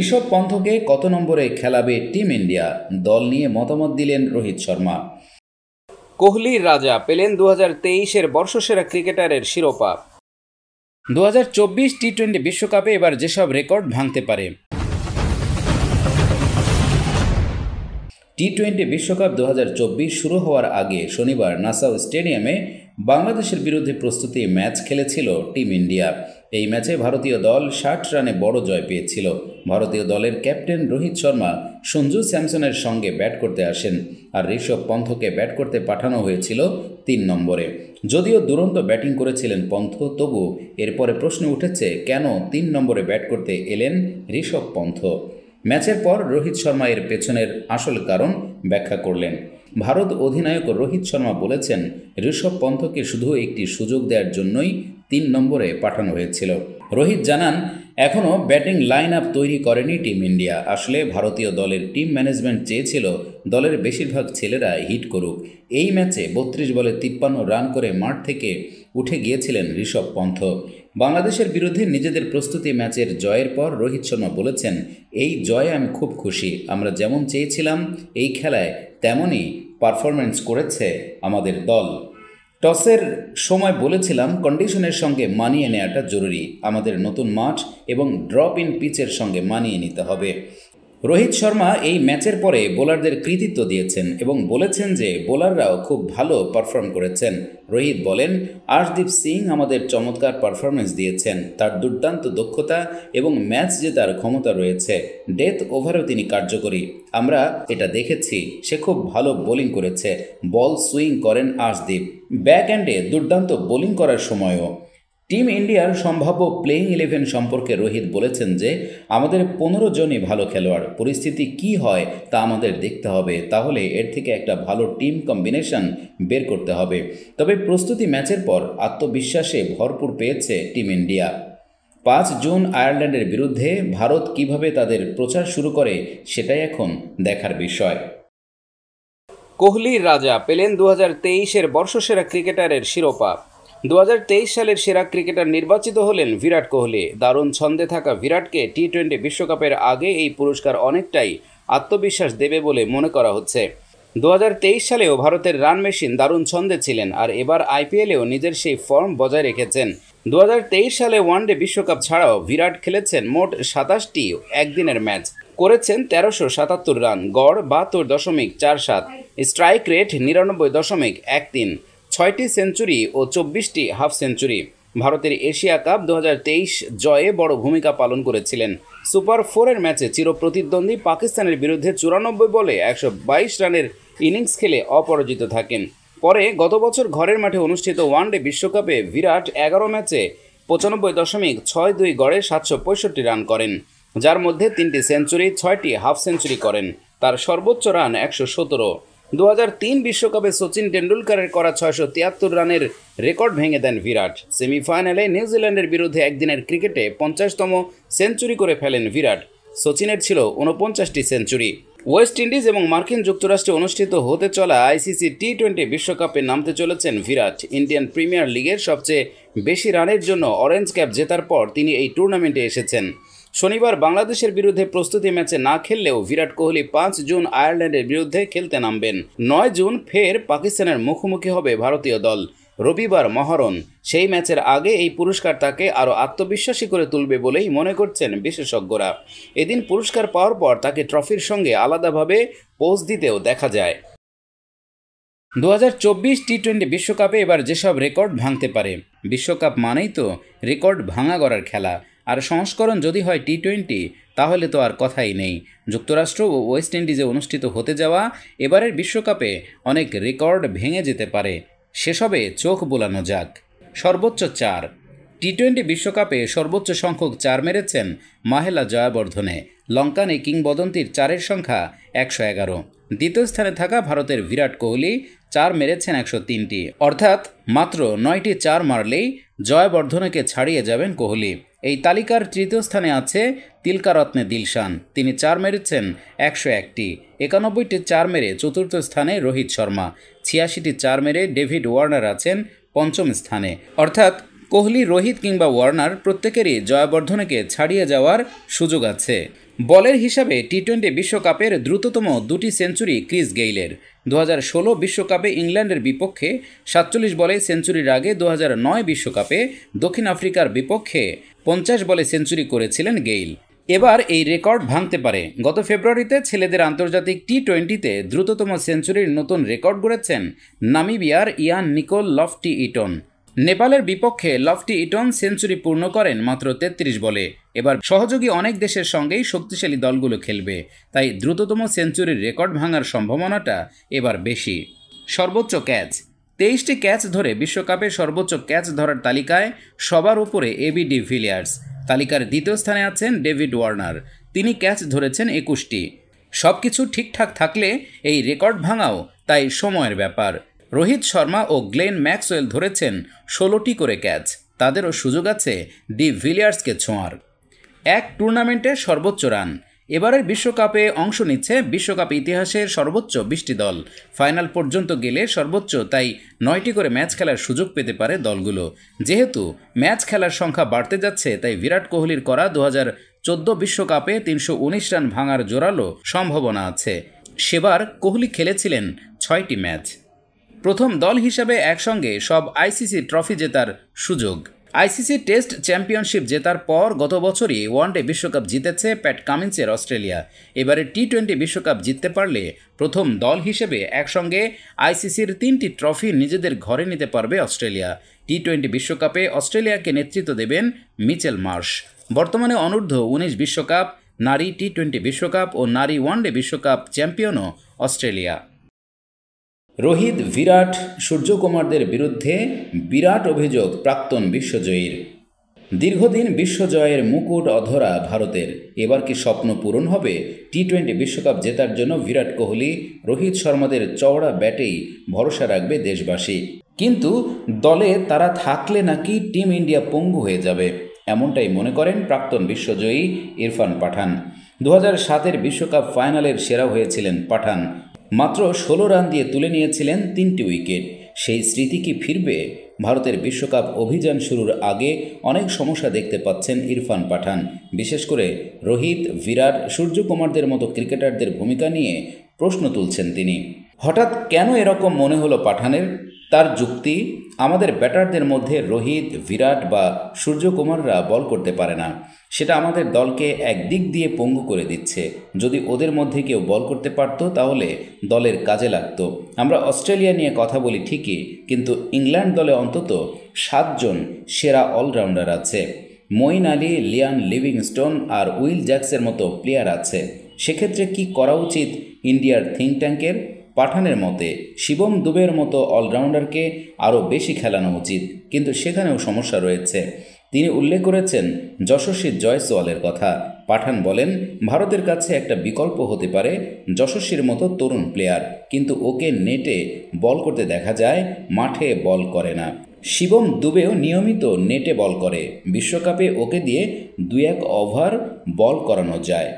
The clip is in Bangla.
ঋষভ পন্থকে কত নম্বরে খেলাবে টিম ইন্ডিয়া দল নিয়ে মতামত দিলেন রোহিত শর্মা কোহলির রাজা পেলেন দু হাজার তেইশের বর্ষসেরা ক্রিকেটারের শিরোপা দু হাজার চব্বিশ টি টোয়েন্টি বিশ্বকাপে এবার যেসব রেকর্ড ভাঙতে পারে টি টোয়েন্টি বিশ্বকাপ দু শুরু হওয়ার আগে শনিবার নাসাউ স্টেডিয়ামে বাংলাদেশের বিরুদ্ধে প্রস্তুতি ম্যাচ খেলেছিল টিম ইন্ডিয়া এই ম্যাচে ভারতীয় দল ষাট রানে বড় জয় পেয়েছিল ভারতীয় দলের ক্যাপ্টেন রোহিত শর্মা সঞ্জু স্যামসনের সঙ্গে ব্যাট করতে আসেন আর ঋষভ পন্থকে ব্যাট করতে পাঠানো হয়েছিল তিন নম্বরে যদিও দুরন্ত ব্যাটিং করেছিলেন পন্থ তবু এরপরে প্রশ্ন উঠেছে কেন তিন নম্বরে ব্যাট করতে এলেন ঋষভ পন্থ ম্যাচের পর রোহিত শর্মা এর পেছনের আসল কারণ ব্যাখ্যা করলেন ভারত অধিনায়ক রোহিত শর্মা বলেছেন ঋষভ পন্থকে শুধু একটি সুযোগ দেওয়ার জন্যই তিন নম্বরে পাঠানো হয়েছিল রোহিত জানান এখনও ব্যাটিং লাইন আপ তৈরি করেনি টিম ইন্ডিয়া আসলে ভারতীয় দলের টিম ম্যানেজমেন্ট চেয়েছিল দলের বেশিরভাগ ছেলেরা হিট করুক এই ম্যাচে বত্রিশ বলে তিপ্পান্ন রান করে মাঠ থেকে উঠে গিয়েছিলেন ঋষভ পন্থ বাংলাদেশের বিরুদ্ধে নিজেদের প্রস্তুতি ম্যাচের জয়ের পর রোহিত শর্মা বলেছেন এই জয়ে আমি খুব খুশি আমরা যেমন চেয়েছিলাম এই খেলায় তেমনই পারফরম্যান্স করেছে আমাদের দল টসের সময় বলেছিলাম কন্ডিশনের সঙ্গে মানিয়ে নেওয়াটা জরুরি আমাদের নতুন মাঠ এবং ড্রপ ইন পিচের সঙ্গে মানিয়ে নিতে হবে রোহিত শর্মা এই ম্যাচের পরে বোলারদের কৃতিত্ব দিয়েছেন এবং বলেছেন যে বোলাররাও খুব ভালো পারফর্ম করেছেন রোহিত বলেন আশদীপ সিং আমাদের চমৎকার পারফরমেন্স দিয়েছেন তার দুর্দান্ত দক্ষতা এবং ম্যাচ জেতার ক্ষমতা রয়েছে ডেথ ওভারেও তিনি কার্যকরী আমরা এটা দেখেছি সে খুব ভালো বোলিং করেছে বল সুইং করেন আশদীপ ব্যাক অ্যান্ডে দুর্দান্ত বোলিং করার সময়ও টিম ইন্ডিয়ার সম্ভাব্য প্লেইং ইলেভেন সম্পর্কে রোহিত বলেছেন যে আমাদের পনেরো জনই ভালো খেলোয়াড় পরিস্থিতি কি হয় তা আমাদের দেখতে হবে তাহলে এর থেকে একটা ভালো টিম কম্বিনেশন বের করতে হবে তবে প্রস্তুতি ম্যাচের পর আত্মবিশ্বাসে ভরপুর পেয়েছে টিম ইন্ডিয়া পাঁচ জুন আয়ারল্যান্ডের বিরুদ্ধে ভারত কিভাবে তাদের প্রচার শুরু করে সেটাই এখন দেখার বিষয় কোহলির রাজা পেলেন দু হাজার তেইশের বর্ষসেরা ক্রিকেটারের শিরোপা দু সালের সেরা ক্রিকেটার নির্বাচিত হলেন বিরাট কোহলি দারুণ ছন্দে থাকা বিরাটকে টি টোয়েন্টি বিশ্বকাপের আগে এই পুরস্কার অনেকটাই আত্মবিশ্বাস দেবে বলে মনে করা হচ্ছে দু সালেও ভারতের রান মেশিন দারুণ ছন্দে ছিলেন আর এবার আইপিএলেও নিজের সেই ফর্ম বজায় রেখেছেন দু সালে ওয়ানডে বিশ্বকাপ ছাড়াও বিরাট খেলেছেন মোট সাতাশটি একদিনের ম্যাচ করেছেন তেরোশো সাতাত্তর রান গড় বাহাত্তর দশমিক চার সাত স্ট্রাইক রেট নিরানব্বই দশমিক এক তিন ছয়টি সেঞ্চুরি ও চব্বিশটি হাফ সেঞ্চুরি ভারতের এশিয়া কাপ দু জয়ে বড় ভূমিকা পালন করেছিলেন সুপার ফোরের ম্যাচে চিরপ্রতিদ্বন্দ্বী পাকিস্তানের বিরুদ্ধে চুরানব্বই বলে একশো বাইশ রানের ইনিংস খেলে অপরাজিত থাকেন পরে গত বছর ঘরের মাঠে অনুষ্ঠিত ওয়ানডে বিশ্বকাপে বিরাট এগারো ম্যাচে পঁচানব্বই দশমিক ছয় দুই গড়ে সাতশো পঁয়ষট্টি রান করেন যার মধ্যে তিনটি সেঞ্চুরি ছয়টি হাফ সেঞ্চুরি করেন তার সর্বোচ্চ রান একশো সতেরো দু বিশ্বকাপে সচিন টেন্ডুলকারের করা ছয়শো তিয়াত্তর রানের রেকর্ড ভেঙে দেন বিরাট সেমিফাইনালে নিউজিল্যান্ডের বিরুদ্ধে একদিনের ক্রিকেটে পঞ্চাশতম সেঞ্চুরি করে ফেলেন বিরাট সচিনের ছিল উনপঞ্চাশটি সেঞ্চুরি ওয়েস্ট ইন্ডিজ এবং মার্কিন যুক্তরাষ্ট্রে অনুষ্ঠিত হতে চলা আইসিসি টি টোয়েন্টি বিশ্বকাপে নামতে চলেছেন বিরাট ইন্ডিয়ান প্রিমিয়ার লিগের সবচেয়ে বেশি রানের জন্য অরেঞ্জ ক্যাপ জেতার পর তিনি এই টুর্নামেন্টে এসেছেন শনিবার বাংলাদেশের বিরুদ্ধে প্রস্তুতি ম্যাচে না খেললেও বিরাট কোহলি পাঁচ জুন আয়ারল্যান্ডের বিরুদ্ধে খেলতে নামবেন নয় জুন ফের পাকিস্তানের মুখোমুখি হবে ভারতীয় দল রবিবার মহরণ সেই ম্যাচের আগে এই পুরস্কার তাকে আরও আত্মবিশ্বাসী করে তুলবে বলেই মনে করছেন বিশেষজ্ঞরা এদিন পুরস্কার পাওয়ার পর তাকে ট্রফির সঙ্গে আলাদাভাবে পোজ দিতেও দেখা যায় দু হাজার চব্বিশ টি টোয়েন্টি বিশ্বকাপে এবার যেসব রেকর্ড ভাঙতে পারে বিশ্বকাপ মানেই তো রেকর্ড ভাঙা করার খেলা আর সংস্করণ যদি হয় টি টোয়েন্টি তাহলে তো আর কথাই নেই যুক্তরাষ্ট্র ও ওয়েস্ট ইন্ডিজে অনুষ্ঠিত হতে যাওয়া এবারের বিশ্বকাপে অনেক রেকর্ড ভেঙে যেতে পারে সেসবে চোখ বোলানো যাক সর্বোচ্চ চার টি টোয়েন্টি বিশ্বকাপে সর্বোচ্চ সংখ্যক চার মেরেছেন মাহেলা জয়াবর্ধনে লঙ্কানে কিংবদন্তির চারের সংখ্যা একশো এগারো দ্বিতীয় স্থানে থাকা ভারতের বিরাট কোহলি চার মেরেছেন একশো তিনটি অর্থাৎ মাত্র নয়টি চার মারলেই জয়বর্ধনেকে ছাড়িয়ে যাবেন কোহলি এই তালিকার তৃতীয় স্থানে আছে তিলকারত্নে দিলশান তিনি চার মেরেছেন একশো একটি একানব্বইটি চার মেরে চতুর্থ স্থানে রোহিত শর্মা ছিয়াশিটি চার মেরে ডেভিড ওয়ার্নার আছেন পঞ্চম স্থানে অর্থাৎ কোহলি রোহিত কিংবা ওয়ার্নার প্রত্যেকেরই জয়বর্ধনকে ছাড়িয়ে যাওয়ার সুযোগ আছে বলের হিসাবে টি টোয়েন্টি বিশ্বকাপের দ্রুততম দুটি সেঞ্চুরি ক্রিস গেইলের দু বিশ্বকাপে ইংল্যান্ডের বিপক্ষে সাতচল্লিশ বলে সেঞ্চুরির আগে দু বিশ্বকাপে দক্ষিণ আফ্রিকার বিপক্ষে পঞ্চাশ বলে সেঞ্চুরি করেছিলেন গেইল এবার এই রেকর্ড ভাঙতে পারে গত ফেব্রুয়ারিতে ছেলেদের আন্তর্জাতিক টি টোয়েন্টিতে দ্রুততম সেঞ্চুরির নতুন রেকর্ড গড়েছেন নামিবিয়ার ইয়ান নিকোল লফটি ইটন নেপালের বিপক্ষে লফটি ইটন সেঞ্চুরি পূর্ণ করেন মাত্র তেত্রিশ বলে এবার সহযোগী অনেক দেশের সঙ্গেই শক্তিশালী দলগুলো খেলবে তাই দ্রুততম সেঞ্চুরির রেকর্ড ভাঙার সম্ভাবনাটা এবার বেশি সর্বোচ্চ ক্যাচ তেইশটি ক্যাচ ধরে বিশ্বকাপে সর্বোচ্চ ক্যাচ ধরার তালিকায় সবার উপরে এবিডি ভিলিয়ার্স তালিকার দ্বিতীয় স্থানে আছেন ডেভিড ওয়ার্নার তিনি ক্যাচ ধরেছেন একুশটি সব কিছু ঠিকঠাক থাকলে এই রেকর্ড ভাঙাও তাই সময়ের ব্যাপার রোহিত শর্মা ও গ্লেন ম্যাক্সওয়েল ধরেছেন ষোলোটি করে ক্যাচ তাদেরও সুযোগ আছে ডি ভিলিয়ার্সকে ছোঁয়ার এক টুর্নামেন্টের সর্বোচ্চ রান এবারের বিশ্বকাপে অংশ নিচ্ছে বিশ্বকাপ ইতিহাসের সর্বোচ্চ বিশটি দল ফাইনাল পর্যন্ত গেলে সর্বোচ্চ তাই নয়টি করে ম্যাচ খেলার সুযোগ পেতে পারে দলগুলো যেহেতু ম্যাচ খেলার সংখ্যা বাড়তে যাচ্ছে তাই বিরাট কোহলির করা দু চোদ্দ বিশ্বকাপে তিনশো উনিশ রান ভাঙার জোরালো সম্ভাবনা আছে সেবার কোহলি খেলেছিলেন ছয়টি ম্যাচ প্রথম দল হিসাবে একসঙ্গে সব আইসিসি ট্রফি জেতার সুযোগ আইসিসি টেস্ট চ্যাম্পিয়নশিপ জেতার পর গত বছরই ওয়ানডে বিশ্বকাপ জিতেছে প্যাট কামিন্সের অস্ট্রেলিয়া এবারে টি টোয়েন্টি বিশ্বকাপ জিততে পারলে প্রথম দল হিসেবে একসঙ্গে আইসিসির তিনটি ট্রফি নিজেদের ঘরে নিতে পারবে অস্ট্রেলিয়া টি টোয়েন্টি বিশ্বকাপে অস্ট্রেলিয়াকে নেতৃত্ব দেবেন মিচেল মার্শ বর্তমানে অনূর্ধ্ব উনিশ বিশ্বকাপ নারী টি টোয়েন্টি বিশ্বকাপ ও নারী ওয়ানডে বিশ্বকাপ চ্যাম্পিয়নও অস্ট্রেলিয়া রোহিত বিরাট সূর্যকুমারদের বিরুদ্ধে বিরাট অভিযোগ প্রাক্তন বিশ্বজয়ীর দীর্ঘদিন বিশ্বজয়ের মুকুট অধরা ভারতের এবার কি স্বপ্ন পূরণ হবে টি টোয়েন্টি বিশ্বকাপ জেতার জন্য বিরাট কোহলি রোহিত শর্মাদের চওড়া ব্যাটেই ভরসা রাখবে দেশবাসী কিন্তু দলে তারা থাকলে নাকি টিম ইন্ডিয়া পঙ্গু হয়ে যাবে এমনটাই মনে করেন প্রাক্তন বিশ্বজয়ী ইরফান পাঠান দু হাজার সাতের বিশ্বকাপ ফাইনালের সেরা হয়েছিলেন পাঠান মাত্র ষোলো রান দিয়ে তুলে নিয়েছিলেন তিনটি উইকেট সেই স্মৃতি কি ফিরবে ভারতের বিশ্বকাপ অভিযান শুরুর আগে অনেক সমস্যা দেখতে পাচ্ছেন ইরফান পাঠান বিশেষ করে রোহিত বিরাট সূর্যকুমারদের মতো ক্রিকেটারদের ভূমিকা নিয়ে প্রশ্ন তুলছেন তিনি হঠাৎ কেন এরকম মনে হলো পাঠানের তার যুক্তি আমাদের ব্যাটারদের মধ্যে রোহিত বিরাট বা সূর্যকুমাররা বল করতে পারে না সেটা আমাদের দলকে একদিক দিয়ে পঙ্গু করে দিচ্ছে যদি ওদের মধ্যে কেউ বল করতে পারত তাহলে দলের কাজে লাগত আমরা অস্ট্রেলিয়া নিয়ে কথা বলি ঠিকই কিন্তু ইংল্যান্ড দলে অন্তত সাতজন সেরা অলরাউন্ডার আছে মঈন আলী লিয়ান লিভিংস্টোন আর উইল জ্যাক্সের মতো প্লেয়ার আছে সেক্ষেত্রে কি করা উচিত ইন্ডিয়ার থিঙ্ক ট্যাঙ্কের পাঠানের মতে শিবম দুবের মতো অলরাউন্ডারকে আরও বেশি খেলানো উচিত কিন্তু সেখানেও সমস্যা রয়েছে তিনি উল্লেখ করেছেন যশস্বী জয়সওয়ালের কথা পাঠান বলেন ভারতের কাছে একটা বিকল্প হতে পারে যশস্বীর মতো তরুণ প্লেয়ার কিন্তু ওকে নেটে বল করতে দেখা যায় মাঠে বল করে না শিবম দুবেও নিয়মিত নেটে বল করে বিশ্বকাপে ওকে দিয়ে দু এক ওভার বল করানো যায়